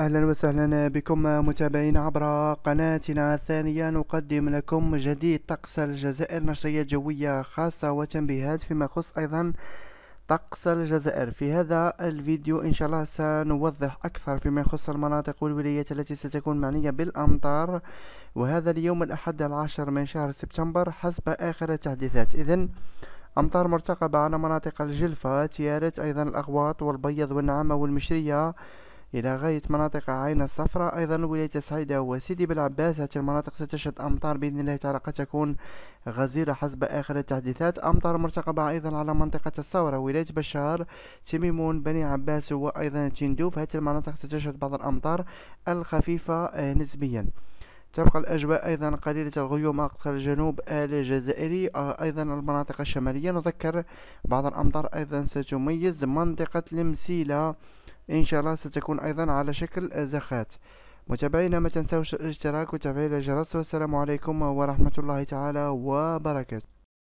اهلا وسهلا بكم متابعين عبر قناتنا الثانية نقدم لكم جديد طقس الجزائر نشريات جوية خاصة وتنبيهات فيما يخص ايضا طقس الجزائر في هذا الفيديو ان شاء الله سنوضح اكثر فيما يخص المناطق والولايات التي ستكون معنية بالامطار وهذا اليوم الاحد العاشر من شهر سبتمبر حسب اخر التحديثات اذا أمطار مرتقبة على مناطق الجلفة تيارت أيضا الأغواط والبيض والنعامة والمشرية إلى غاية مناطق عين الصفراء أيضا ولاية صعيدة وسيدي بلعباس هذه المناطق ستشهد أمطار بإذن الله تعالى قد تكون غزيرة حسب آخر التحديثات أمطار مرتقبة أيضا على منطقة الثورة ولاية بشار تميمون بني عباس وأيضا تندوف هذه المناطق ستشهد بعض الأمطار الخفيفة آه، نسبيا تبقى الأجواء أيضا قليلة الغيوم أقصى الجنوب الجزائري آه، أيضا المناطق الشمالية نذكر بعض الأمطار أيضا ستميز منطقة المسيلة إن شاء الله ستكون أيضا على شكل زخات متابعينا ما تنسوش الاشتراك وتفعيل الجرس والسلام عليكم ورحمة الله تعالى وبركاته